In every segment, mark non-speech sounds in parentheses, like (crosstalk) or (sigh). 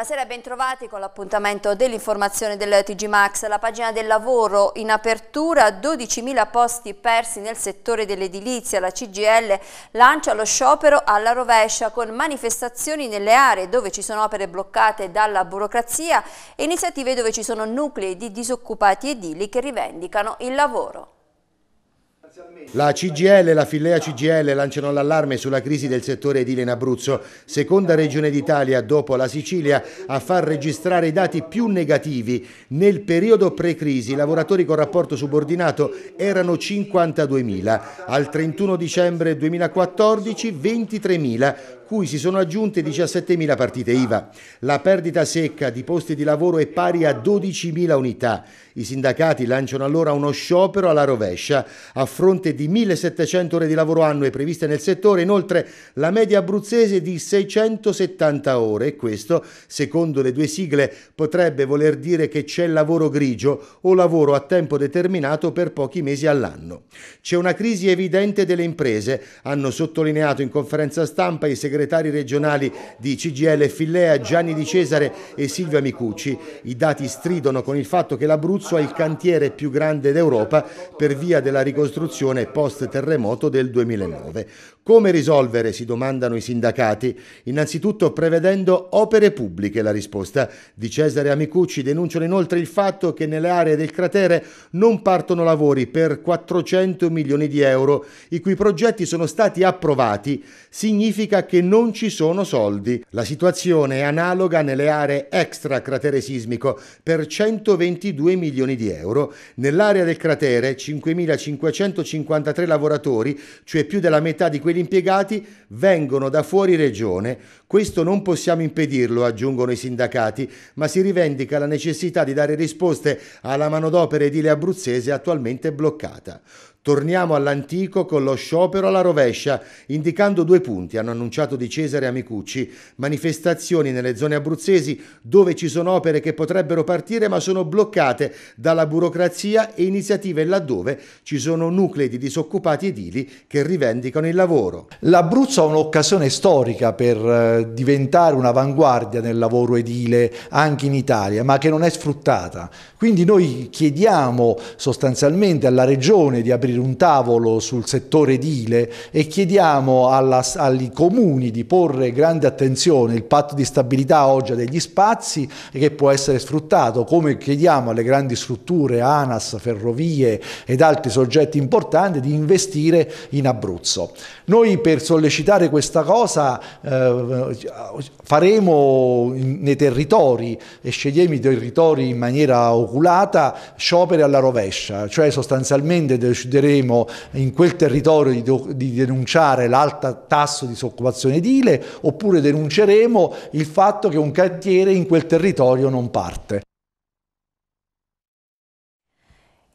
Buonasera e bentrovati con l'appuntamento dell'informazione del TG Max, la pagina del lavoro in apertura, 12.000 posti persi nel settore dell'edilizia, la CGL lancia lo sciopero alla rovescia con manifestazioni nelle aree dove ci sono opere bloccate dalla burocrazia e iniziative dove ci sono nuclei di disoccupati edili che rivendicano il lavoro. La CGL e la Fillea CGL lanciano l'allarme sulla crisi del settore edile in Abruzzo, seconda regione d'Italia dopo la Sicilia a far registrare i dati più negativi. Nel periodo pre-crisi i lavoratori con rapporto subordinato erano 52.000, al 31 dicembre 2014 23.000, cui si sono aggiunte 17.000 partite IVA. La perdita secca di posti di lavoro è pari a 12.000 unità. I sindacati lanciano allora uno sciopero alla rovescia. A fronte di 1.700 ore di lavoro annue previste nel settore, inoltre la media abruzzese è di 670 ore e questo, secondo le due sigle, potrebbe voler dire che c'è lavoro grigio o lavoro a tempo determinato per pochi mesi all'anno. C'è una crisi evidente delle imprese, hanno sottolineato in conferenza stampa i segretari segretari regionali di CGL Fillea Gianni Di Cesare e Silvia Micucci. I dati stridono con il fatto che l'Abruzzo ha il cantiere più grande d'Europa per via della ricostruzione post terremoto del 2009. Come risolvere, si domandano i sindacati? Innanzitutto prevedendo opere pubbliche la risposta. Di Cesare e Amicucci denunciano inoltre il fatto che nelle aree del cratere non partono lavori per 400 milioni di euro, i cui progetti sono stati approvati. Significa che non ci sono soldi. La situazione è analoga nelle aree extra cratere sismico per 122 milioni di euro. Nell'area del cratere 5.553 lavoratori, cioè più della metà di quelli impiegati, vengono da fuori regione. Questo non possiamo impedirlo, aggiungono i sindacati, ma si rivendica la necessità di dare risposte alla manodopera edile abruzzese attualmente bloccata. Torniamo all'antico con lo sciopero alla rovescia, indicando due punti, hanno annunciato Di Cesare Amicucci, manifestazioni nelle zone abruzzesi dove ci sono opere che potrebbero partire ma sono bloccate dalla burocrazia e iniziative laddove ci sono nuclei di disoccupati edili che rivendicano il lavoro. L'Abruzzo ha un'occasione storica per eh, diventare un'avanguardia nel lavoro edile anche in Italia, ma che non è sfruttata. Quindi noi chiediamo sostanzialmente alla Regione di aprire aprire un tavolo sul settore edile e chiediamo alla, ai comuni di porre grande attenzione il patto di stabilità oggi degli spazi che può essere sfruttato, come chiediamo alle grandi strutture, ANAS, ferrovie ed altri soggetti importanti di investire in Abruzzo. Noi per sollecitare questa cosa eh, faremo nei territori e scegliamo i territori in maniera oculata scioperi alla rovescia, cioè sostanzialmente decideremo in quel territorio di, di denunciare l'alto tasso di disoccupazione edile oppure denunceremo il fatto che un cantiere in quel territorio non parte.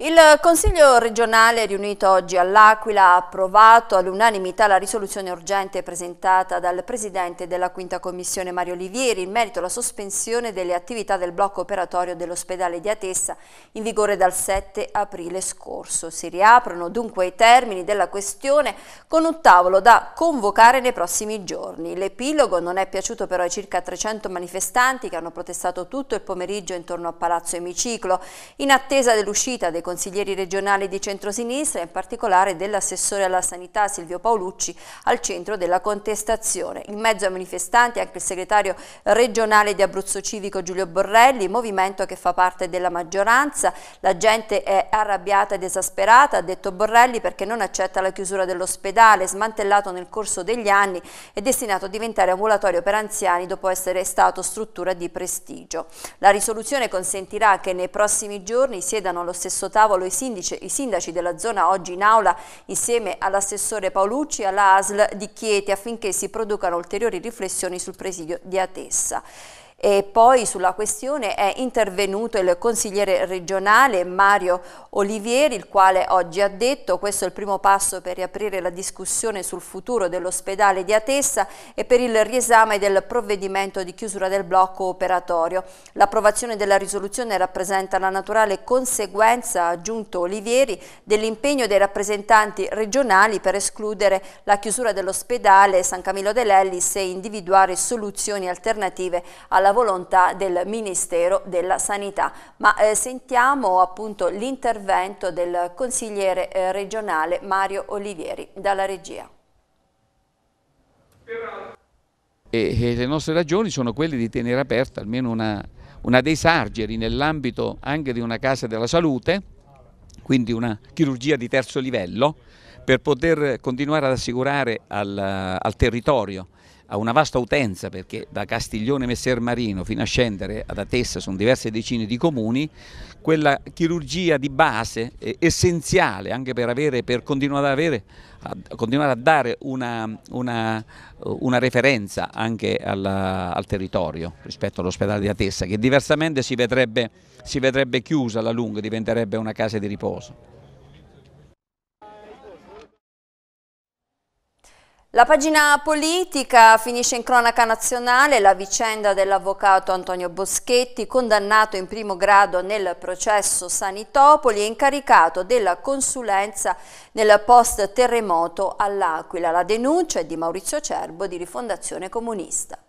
Il Consiglio regionale riunito oggi all'Aquila ha approvato all'unanimità la risoluzione urgente presentata dal Presidente della Quinta Commissione Mario Olivieri in merito alla sospensione delle attività del blocco operatorio dell'ospedale di Atessa in vigore dal 7 aprile scorso. Si riaprono dunque i termini della questione con un tavolo da convocare nei prossimi giorni. L'epilogo non è piaciuto però ai circa 300 manifestanti che hanno protestato tutto il pomeriggio intorno a Palazzo Emiciclo in attesa dell'uscita dei consiglieri consiglieri regionali di centrosinistra, in particolare dell'assessore alla sanità Silvio Paolucci, al centro della contestazione. In mezzo ai manifestanti anche il segretario regionale di Abruzzo Civico Giulio Borrelli, movimento che fa parte della maggioranza. La gente è arrabbiata ed esasperata, ha detto Borrelli, perché non accetta la chiusura dell'ospedale, smantellato nel corso degli anni e destinato a diventare ambulatorio per anziani dopo essere stato struttura di prestigio. La risoluzione consentirà che nei prossimi giorni siedano allo stesso tavolo tavolo i, sindice, i sindaci della zona oggi in aula insieme all'assessore Paolucci e alla ASL di Chieti affinché si producano ulteriori riflessioni sul presidio di Atessa. E poi sulla questione è intervenuto il consigliere regionale Mario Olivieri, il quale oggi ha detto questo è il primo passo per riaprire la discussione sul futuro dell'ospedale di Atessa e per il riesame del provvedimento di chiusura del blocco operatorio. L'approvazione della risoluzione rappresenta la naturale conseguenza, ha aggiunto Olivieri, dell'impegno dei rappresentanti regionali per escludere la chiusura dell'ospedale San Camillo dell'Ellis e individuare soluzioni alternative alla volontà del Ministero della Sanità. Ma eh, sentiamo appunto l'intervento del consigliere eh, regionale Mario Olivieri dalla regia. E, e le nostre ragioni sono quelle di tenere aperta almeno una, una dei sargeri nell'ambito anche di una casa della salute, quindi una chirurgia di terzo livello, per poter continuare ad assicurare al, al territorio a una vasta utenza perché da Castiglione Messer Marino fino a scendere ad Atessa sono diverse decine di comuni, quella chirurgia di base essenziale anche per, avere, per continuare, ad avere, a, continuare a dare una, una, una referenza anche alla, al territorio rispetto all'ospedale di Atessa che diversamente si vedrebbe, si vedrebbe chiusa alla lunga, diventerebbe una casa di riposo. La pagina politica finisce in cronaca nazionale la vicenda dell'avvocato Antonio Boschetti, condannato in primo grado nel processo Sanitopoli e incaricato della consulenza nel post terremoto all'Aquila. La denuncia è di Maurizio Cerbo di Rifondazione Comunista.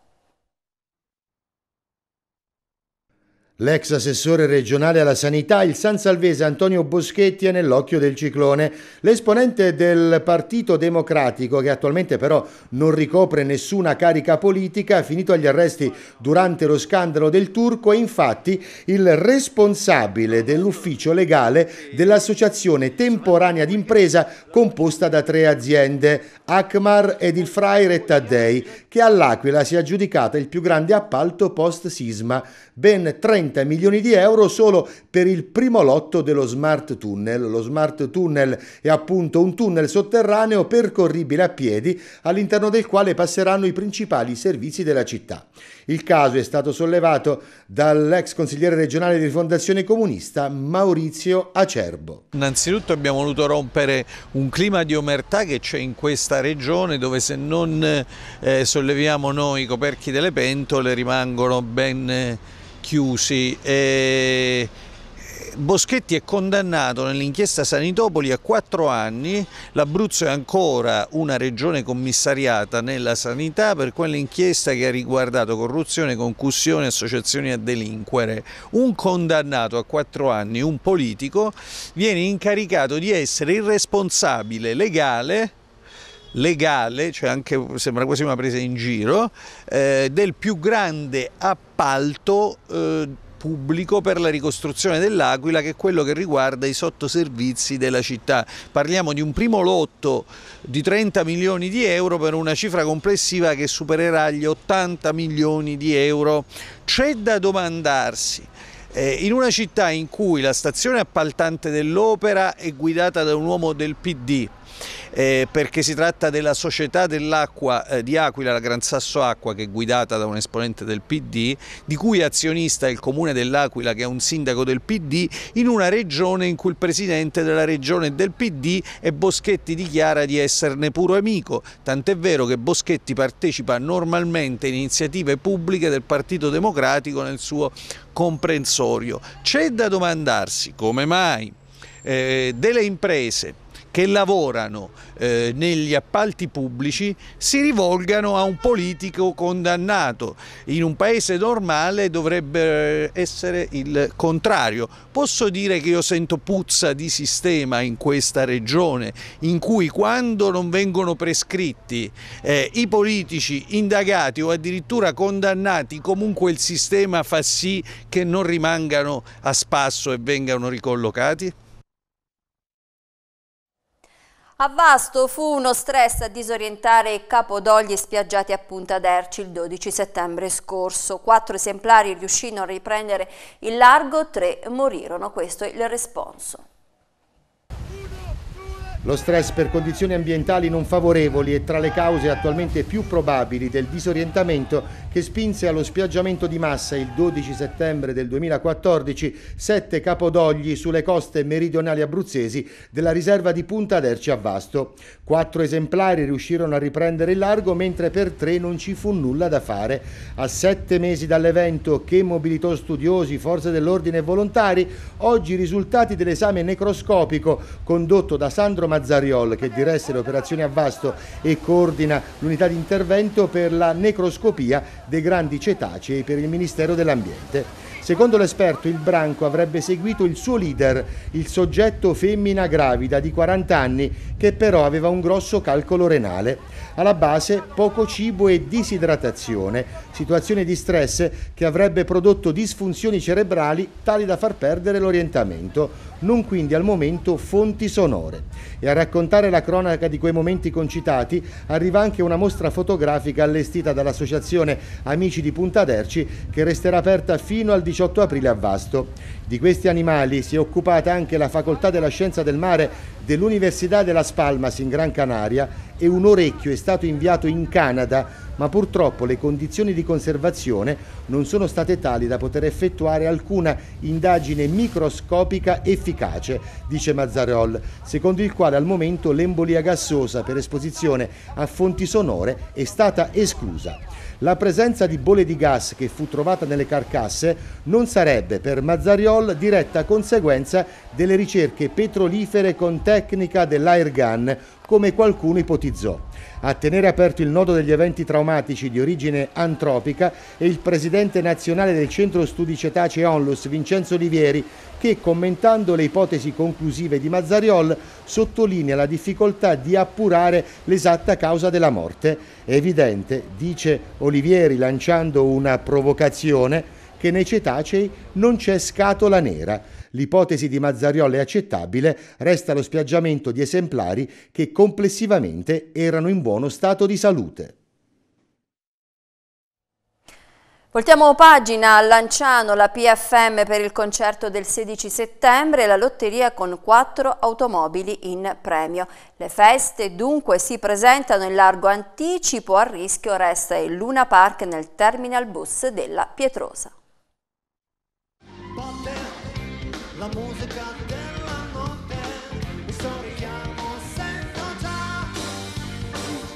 L'ex assessore regionale alla sanità, il San Salvese Antonio Boschetti, è nell'occhio del ciclone. L'esponente del Partito Democratico, che attualmente però non ricopre nessuna carica politica, è finito agli arresti durante lo scandalo del turco è infatti il responsabile dell'ufficio legale dell'associazione temporanea d'impresa composta da tre aziende, Akmar ed il Fraire Taddei, che all'Aquila si è aggiudicata il più grande appalto post-sisma, ben 30 30 milioni di euro solo per il primo lotto dello Smart Tunnel. Lo Smart Tunnel è appunto un tunnel sotterraneo percorribile a piedi all'interno del quale passeranno i principali servizi della città. Il caso è stato sollevato dall'ex consigliere regionale di Fondazione comunista Maurizio Acerbo. Innanzitutto abbiamo voluto rompere un clima di omertà che c'è in questa regione dove se non eh, solleviamo noi i coperchi delle pentole rimangono ben eh, chiusi. E... Boschetti è condannato nell'inchiesta Sanitopoli a quattro anni, l'Abruzzo è ancora una regione commissariata nella sanità per quell'inchiesta che ha riguardato corruzione, concussione, associazioni a delinquere. Un condannato a quattro anni, un politico, viene incaricato di essere il responsabile legale legale, cioè anche, sembra quasi una presa in giro, eh, del più grande appalto eh, pubblico per la ricostruzione dell'Aquila che è quello che riguarda i sottoservizi della città. Parliamo di un primo lotto di 30 milioni di euro per una cifra complessiva che supererà gli 80 milioni di euro. C'è da domandarsi eh, in una città in cui la stazione appaltante dell'opera è guidata da un uomo del PD, eh, perché si tratta della società dell'acqua eh, di Aquila, la Gran Sasso Acqua, che è guidata da un esponente del PD, di cui è azionista il comune dell'Aquila, che è un sindaco del PD, in una regione in cui il presidente della regione del PD e Boschetti dichiara di esserne puro amico, tant'è vero che Boschetti partecipa normalmente a iniziative pubbliche del Partito Democratico nel suo comprensorio. C'è da domandarsi come mai eh, delle imprese che lavorano eh, negli appalti pubblici si rivolgano a un politico condannato. In un paese normale dovrebbe eh, essere il contrario. Posso dire che io sento puzza di sistema in questa regione in cui quando non vengono prescritti eh, i politici indagati o addirittura condannati comunque il sistema fa sì che non rimangano a spasso e vengano ricollocati? A Vasto fu uno stress a disorientare capodogli spiaggiati a Punta d'Erci il 12 settembre scorso. Quattro esemplari riuscirono a riprendere il largo, tre morirono. Questo è il responso. Lo stress per condizioni ambientali non favorevoli è tra le cause attualmente più probabili del disorientamento che spinse allo spiaggiamento di massa il 12 settembre del 2014 sette capodogli sulle coste meridionali abruzzesi della riserva di Punta Derci a Vasto. Quattro esemplari riuscirono a riprendere il largo mentre per tre non ci fu nulla da fare. A sette mesi dall'evento che mobilitò studiosi, forze dell'ordine e volontari, oggi i risultati dell'esame necroscopico condotto da Sandro Mazzariol che diresse le operazioni a Vasto e coordina l'unità di intervento per la necroscopia dei grandi cetacei per il Ministero dell'Ambiente. Secondo l'esperto il branco avrebbe seguito il suo leader, il soggetto femmina gravida di 40 anni che però aveva un grosso calcolo renale. Alla base poco cibo e disidratazione, situazione di stress che avrebbe prodotto disfunzioni cerebrali tali da far perdere l'orientamento, non quindi al momento fonti sonore. E a raccontare la cronaca di quei momenti concitati arriva anche una mostra fotografica allestita dall'associazione Amici di Punta d'Erci che resterà aperta fino al 18 aprile a Vasto. Di questi animali si è occupata anche la Facoltà della Scienza del Mare dell'Università della Spalmas in Gran Canaria e un orecchio è stato inviato in Canada ma purtroppo le condizioni di conservazione non sono state tali da poter effettuare alcuna indagine microscopica efficace, dice Mazzarol, secondo il quale al momento l'embolia gassosa per esposizione a fonti sonore è stata esclusa. La presenza di bolle di gas che fu trovata nelle carcasse non sarebbe per Mazzariol diretta conseguenza delle ricerche petrolifere con tecnica dell'airgun, come qualcuno ipotizzò. A tenere aperto il nodo degli eventi traumatici di origine antropica è il presidente nazionale del Centro Studi Cetacei Onlus, Vincenzo Olivieri, che commentando le ipotesi conclusive di Mazzariol sottolinea la difficoltà di appurare l'esatta causa della morte. È evidente, dice Olivieri lanciando una provocazione, che nei cetacei non c'è scatola nera. L'ipotesi di Mazzariol è accettabile, resta lo spiaggiamento di esemplari che complessivamente erano in buono stato di salute. Voltiamo pagina a Lanciano, la PFM per il concerto del 16 settembre e la lotteria con quattro automobili in premio. Le feste dunque si presentano in largo anticipo, a rischio resta il Luna Park nel terminal bus della Pietrosa. Potter,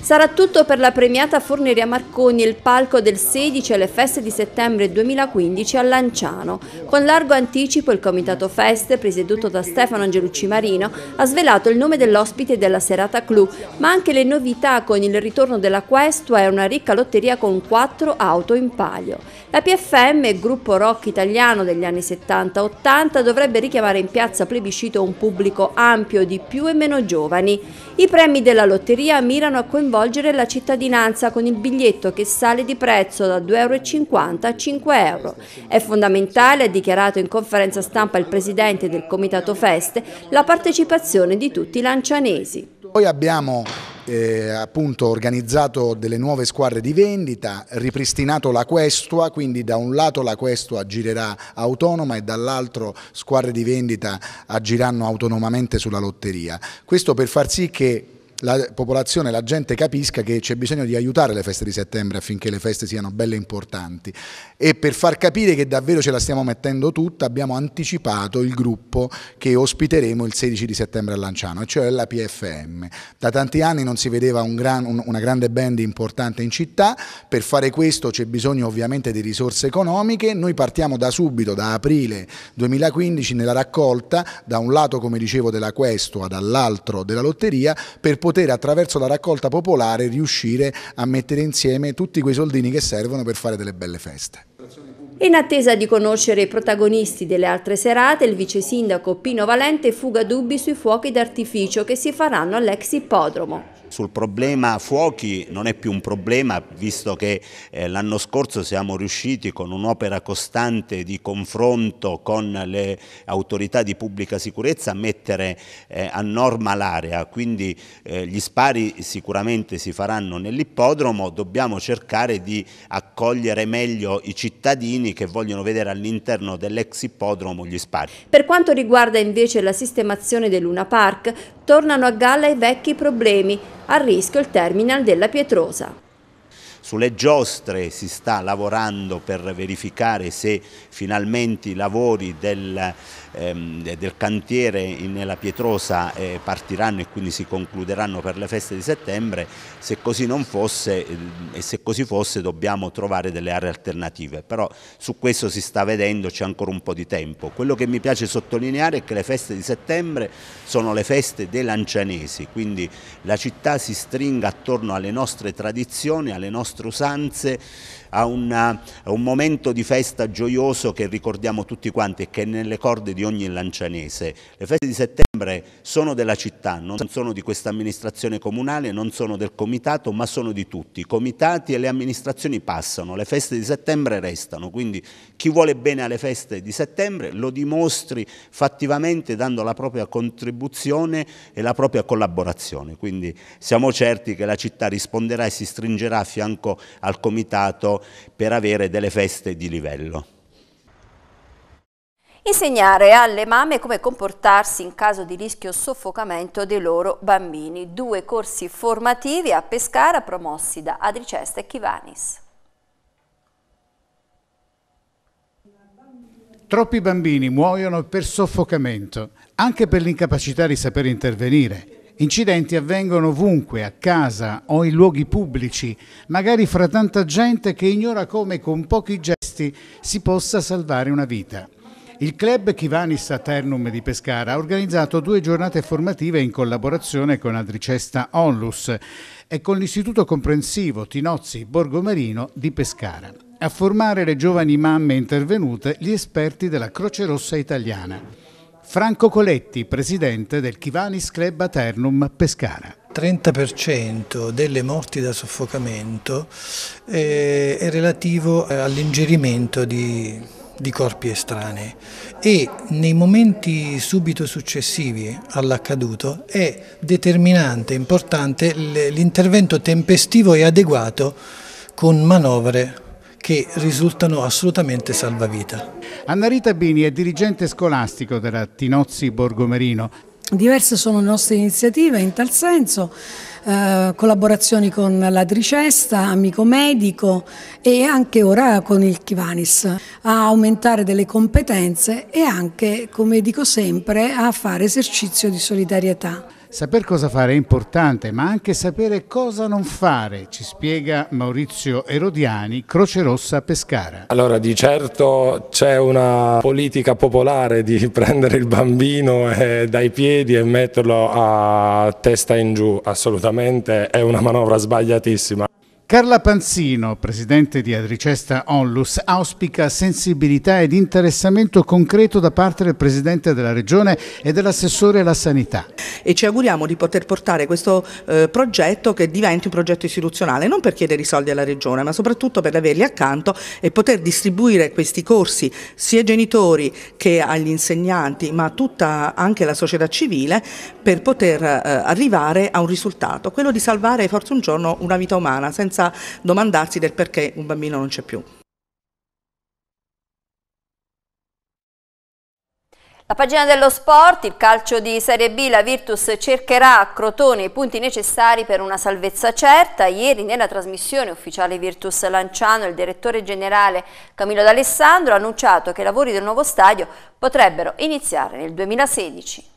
Sarà tutto per la premiata Forneria Marconi il palco del 16 alle feste di settembre 2015 a Lanciano. Con largo anticipo il Comitato feste, presieduto da Stefano Angelucci Marino, ha svelato il nome dell'ospite della serata clou, ma anche le novità con il ritorno della Questua e una ricca lotteria con quattro auto in palio. La PFM, gruppo rock italiano degli anni 70-80, dovrebbe richiamare in piazza plebiscito un pubblico ampio di più e meno giovani. I premi della lotteria mirano a coinvolgere coinvolgere la cittadinanza con il biglietto che sale di prezzo da 2,50 euro a 5 euro. È fondamentale, ha dichiarato in conferenza stampa il presidente del Comitato Feste, la partecipazione di tutti i lancianesi. Poi abbiamo eh, appunto organizzato delle nuove squadre di vendita, ripristinato la Questua, quindi da un lato la Questua girerà autonoma e dall'altro squadre di vendita agiranno autonomamente sulla lotteria. Questo per far sì che la popolazione, la gente capisca che c'è bisogno di aiutare le feste di settembre affinché le feste siano belle e importanti e per far capire che davvero ce la stiamo mettendo tutta abbiamo anticipato il gruppo che ospiteremo il 16 di settembre a Lanciano, cioè la PFM. Da tanti anni non si vedeva un gran, un, una grande band importante in città, per fare questo c'è bisogno ovviamente di risorse economiche, noi partiamo da subito, da aprile 2015 nella raccolta, da un lato come dicevo della Questua, dall'altro della lotteria, per poter poter attraverso la raccolta popolare riuscire a mettere insieme tutti quei soldini che servono per fare delle belle feste. In attesa di conoscere i protagonisti delle altre serate, il vice sindaco Pino Valente fuga dubbi sui fuochi d'artificio che si faranno all'ex ippodromo. Sul problema fuochi non è più un problema visto che eh, l'anno scorso siamo riusciti con un'opera costante di confronto con le autorità di pubblica sicurezza a mettere eh, a norma l'area, quindi eh, gli spari sicuramente si faranno nell'ippodromo, dobbiamo cercare di accogliere meglio i cittadini cittadini che vogliono vedere all'interno dell'ex ippodromo gli spari. Per quanto riguarda invece la sistemazione del Luna Park, tornano a galla i vecchi problemi, a rischio il terminal della Pietrosa. Sulle giostre si sta lavorando per verificare se finalmente i lavori del Ehm, del cantiere nella Pietrosa eh, partiranno e quindi si concluderanno per le feste di settembre, se così non fosse ehm, e se così fosse dobbiamo trovare delle aree alternative, però su questo si sta vedendo, c'è ancora un po' di tempo. Quello che mi piace sottolineare è che le feste di settembre sono le feste dei lancianesi, quindi la città si stringa attorno alle nostre tradizioni, alle nostre usanze, a, una, a un momento di festa gioioso che ricordiamo tutti quanti e che è nelle corde di ogni lancianese. Le feste di settembre sono della città, non sono di questa amministrazione comunale, non sono del comitato, ma sono di tutti. I comitati e le amministrazioni passano, le feste di settembre restano, quindi chi vuole bene alle feste di settembre lo dimostri fattivamente dando la propria contribuzione e la propria collaborazione. Quindi siamo certi che la città risponderà e si stringerà a fianco al comitato per avere delle feste di livello. Insegnare alle mamme come comportarsi in caso di rischio soffocamento dei loro bambini. Due corsi formativi a Pescara promossi da Adricesta e Chivanis. Troppi bambini muoiono per soffocamento, anche per l'incapacità di sapere intervenire. Incidenti avvengono ovunque, a casa o in luoghi pubblici, magari fra tanta gente che ignora come con pochi gesti si possa salvare una vita. Il club Chivani Saturnum di Pescara ha organizzato due giornate formative in collaborazione con Adricesta Onlus e con l'Istituto Comprensivo Tinozzi Borgomarino di Pescara. A formare le giovani mamme intervenute gli esperti della Croce Rossa Italiana. Franco Coletti, presidente del Chivanis Club Aternum Pescara. 30% delle morti da soffocamento eh, è relativo eh, all'ingerimento di, di corpi estranei e nei momenti subito successivi all'accaduto è determinante, importante l'intervento tempestivo e adeguato con manovre che risultano assolutamente salvavita. Anna Rita Bini è dirigente scolastico della Tinozzi Borgomerino. Diverse sono le nostre iniziative in tal senso, eh, collaborazioni con la Tricesta, Amico Medico e anche ora con il Kivanis a aumentare delle competenze e anche, come dico sempre, a fare esercizio di solidarietà. Saper cosa fare è importante, ma anche sapere cosa non fare, ci spiega Maurizio Erodiani, Croce Rossa Pescara. Allora, di certo c'è una politica popolare di (laughs) prendere il bambino eh, dai piedi e metterlo a testa in giù, assolutamente è una manovra sbagliatissima. Carla Panzino, presidente di Adricesta Onlus, auspica sensibilità ed interessamento concreto da parte del presidente della regione e dell'assessore alla sanità. E ci auguriamo di poter portare questo eh, progetto che diventi un progetto istituzionale, non per chiedere i soldi alla regione, ma soprattutto per averli accanto e poter distribuire questi corsi sia ai genitori che agli insegnanti, ma tutta anche la società civile per poter eh, arrivare a un risultato, quello di salvare forse un giorno una vita umana senza senza domandarsi del perché un bambino non c'è più. La pagina dello sport, il calcio di Serie B, la Virtus cercherà a Crotone i punti necessari per una salvezza certa. Ieri nella trasmissione ufficiale Virtus Lanciano il direttore generale Camillo D'Alessandro ha annunciato che i lavori del nuovo stadio potrebbero iniziare nel 2016.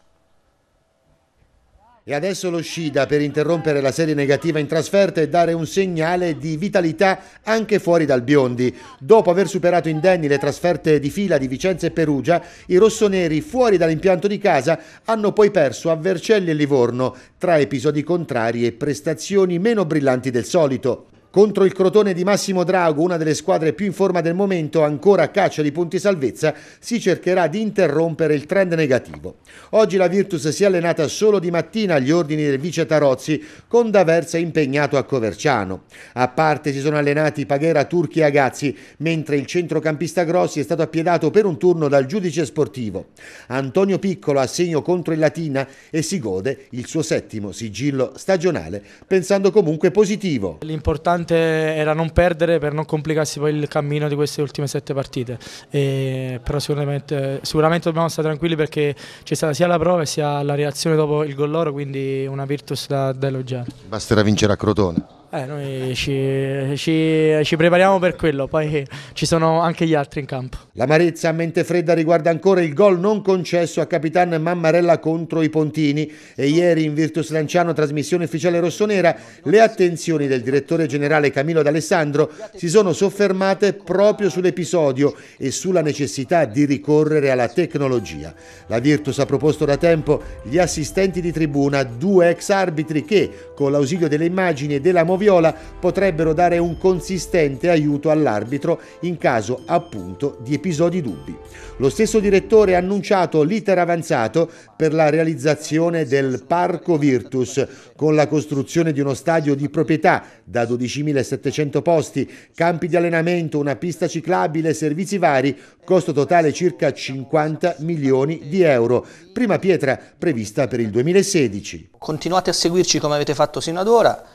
E adesso lo Shida per interrompere la serie negativa in trasferta e dare un segnale di vitalità anche fuori dal Biondi. Dopo aver superato indenni le trasferte di fila di Vicenza e Perugia, i rossoneri fuori dall'impianto di casa hanno poi perso a Vercelli e Livorno, tra episodi contrari e prestazioni meno brillanti del solito. Contro il Crotone di Massimo Drago, una delle squadre più in forma del momento, ancora a caccia di punti salvezza, si cercherà di interrompere il trend negativo. Oggi la Virtus si è allenata solo di mattina agli ordini del vice Tarozzi, con D'Aversa impegnato a Coverciano. A parte si sono allenati Paghera, Turchi e Agazzi, mentre il centrocampista Grossi è stato appiedato per un turno dal giudice sportivo. Antonio Piccolo ha segno contro il Latina e si gode il suo settimo sigillo stagionale, pensando comunque positivo. L'importante l'importante era non perdere per non complicarsi poi il cammino di queste ultime sette partite. E, però sicuramente, sicuramente, dobbiamo stare tranquilli perché c'è stata sia la prova sia la reazione dopo il gol loro, quindi una Virtus da, da elogiare. Basterà vincere a Crotone? Eh, noi ci, ci, ci, prepariamo per quello, poi ci sono anche gli altri in campo. L'amarezza a mente fredda riguarda ancora il gol non concesso a capitano Mammarella contro i Pontini e ieri in Virtus Lanciano, trasmissione ufficiale rossonera, le attenzioni del direttore generale Camillo D'Alessandro si sono soffermate proprio sull'episodio e sulla necessità di ricorrere alla tecnologia. La Virtus ha proposto da tempo gli assistenti di tribuna, due ex arbitri che, con l'ausilio delle immagini e della movimentazione viola potrebbero dare un consistente aiuto all'arbitro in caso appunto di episodi dubbi. Lo stesso direttore ha annunciato l'iter avanzato per la realizzazione del Parco Virtus con la costruzione di uno stadio di proprietà da 12.700 posti, campi di allenamento, una pista ciclabile, servizi vari, costo totale circa 50 milioni di euro, prima pietra prevista per il 2016. Continuate a seguirci come avete fatto sino ad ora.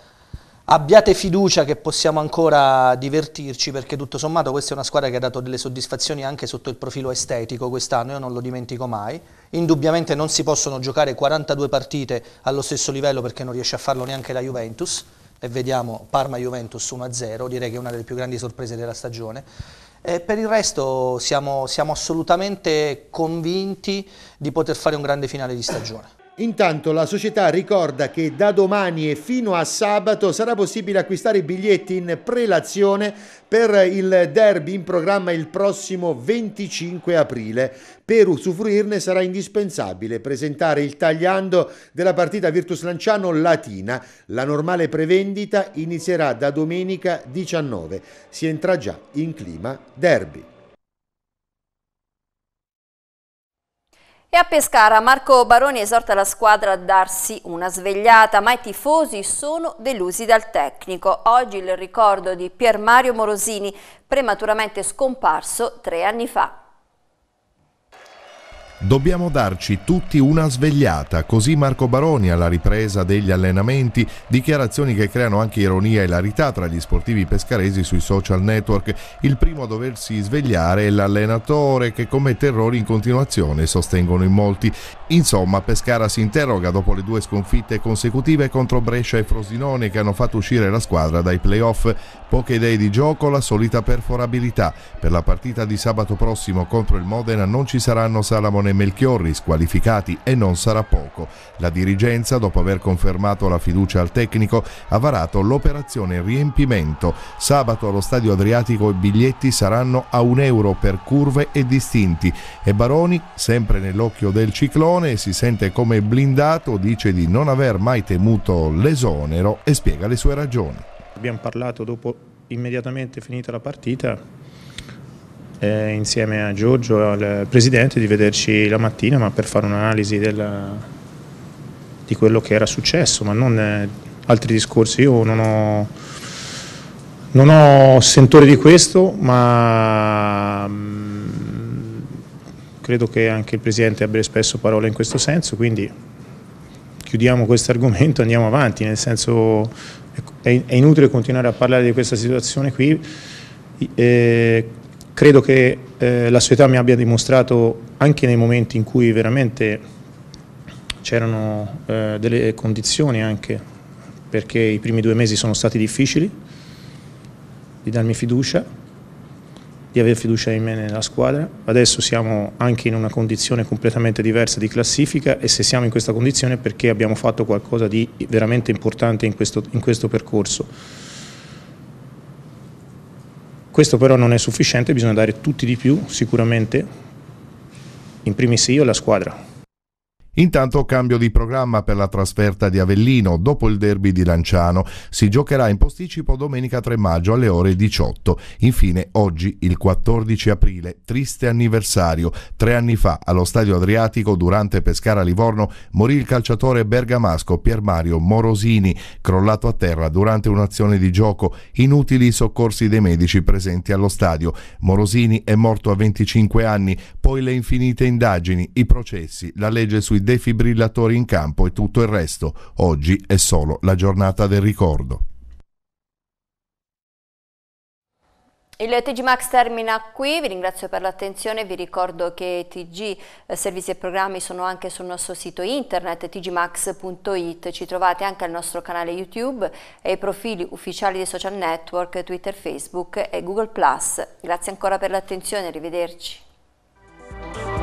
Abbiate fiducia che possiamo ancora divertirci perché tutto sommato questa è una squadra che ha dato delle soddisfazioni anche sotto il profilo estetico quest'anno, io non lo dimentico mai. Indubbiamente non si possono giocare 42 partite allo stesso livello perché non riesce a farlo neanche la Juventus e vediamo Parma-Juventus 1-0, direi che è una delle più grandi sorprese della stagione. E per il resto siamo, siamo assolutamente convinti di poter fare un grande finale di stagione. Intanto la società ricorda che da domani e fino a sabato sarà possibile acquistare i biglietti in prelazione per il derby in programma il prossimo 25 aprile. Per usufruirne sarà indispensabile presentare il tagliando della partita Virtus Lanciano Latina. La normale prevendita inizierà da domenica 19. Si entra già in clima derby. E a Pescara Marco Baroni esorta la squadra a darsi una svegliata, ma i tifosi sono delusi dal tecnico. Oggi il ricordo di Pier Mario Morosini, prematuramente scomparso tre anni fa. Dobbiamo darci tutti una svegliata, così Marco Baroni alla ripresa degli allenamenti, dichiarazioni che creano anche ironia e larità tra gli sportivi pescaresi sui social network. Il primo a doversi svegliare è l'allenatore che commette errori in continuazione, sostengono in molti. Insomma, Pescara si interroga dopo le due sconfitte consecutive contro Brescia e Frosinone che hanno fatto uscire la squadra dai playoff. Poche idee di gioco, la solita perforabilità. Per la partita di sabato prossimo contro il Modena non ci saranno Salamone e Melchiorri, squalificati, e non sarà poco. La dirigenza, dopo aver confermato la fiducia al tecnico, ha varato l'operazione riempimento. Sabato allo Stadio Adriatico i biglietti saranno a un euro per curve e distinti. E Baroni, sempre nell'occhio del ciclone, si sente come blindato, dice di non aver mai temuto l'esonero e spiega le sue ragioni. Abbiamo parlato dopo immediatamente finita la partita eh, insieme a Giorgio e al Presidente di vederci la mattina ma per fare un'analisi di quello che era successo ma non eh, altri discorsi. Io non ho, non ho sentore di questo ma mm, credo che anche il Presidente abbia espresso parole in questo senso quindi chiudiamo questo argomento e andiamo avanti nel senso è inutile continuare a parlare di questa situazione qui. Eh, credo che eh, la società mi abbia dimostrato anche nei momenti in cui veramente c'erano eh, delle condizioni anche perché i primi due mesi sono stati difficili di darmi fiducia di avere fiducia in me nella squadra. Adesso siamo anche in una condizione completamente diversa di classifica e se siamo in questa condizione è perché abbiamo fatto qualcosa di veramente importante in questo, in questo percorso. Questo però non è sufficiente, bisogna dare tutti di più, sicuramente, in primis io e la squadra. Intanto cambio di programma per la trasferta di Avellino dopo il derby di Lanciano. Si giocherà in posticipo domenica 3 maggio alle ore 18. Infine oggi, il 14 aprile, triste anniversario. Tre anni fa allo Stadio Adriatico durante Pescara Livorno morì il calciatore bergamasco Pier Mario Morosini, crollato a terra durante un'azione di gioco. Inutili i soccorsi dei medici presenti allo stadio. Morosini è morto a 25 anni, poi le infinite indagini, i processi, la legge sui defibrillatori in campo e tutto il resto. Oggi è solo la giornata del ricordo. Il TG Max termina qui, vi ringrazio per l'attenzione, vi ricordo che TG eh, Servizi e Programmi sono anche sul nostro sito internet tgmax.it, ci trovate anche al nostro canale YouTube e i profili ufficiali dei social network Twitter, Facebook e Google+. Grazie ancora per l'attenzione, arrivederci.